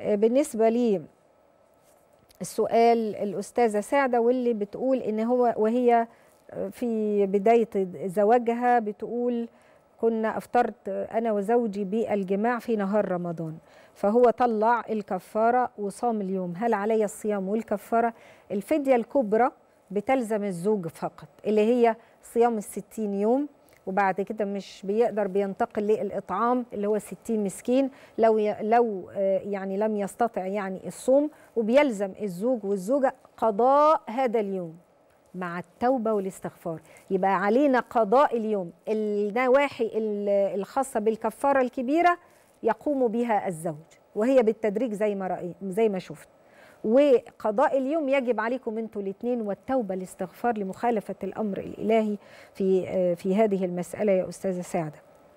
آه، بالنسبه لي السؤال الاستاذه سعده واللي بتقول ان هو وهي في بدايه زواجها بتقول كنا افطرت انا وزوجي بالجماع في نهار رمضان فهو طلع الكفاره وصام اليوم هل علي الصيام والكفاره الفديه الكبرى بتلزم الزوج فقط اللي هي صيام الستين يوم وبعد كده مش بيقدر بينتقل للاطعام اللي هو 60 مسكين لو لو آه، يعني لم يستطع يعني الصوم وبيلزم الزوج والزوجه قضاء هذا اليوم مع التوبه والاستغفار يبقى علينا قضاء اليوم النواحي الخاصه بالكفاره الكبيره يقوم بها الزوج وهي بالتدريج زي ما زي ما شفت وقضاء اليوم يجب عليكم انتوا الاثنين والتوبه الاستغفار لمخالفه الامر الالهي في آه، في هذه المساله يا استاذه سعده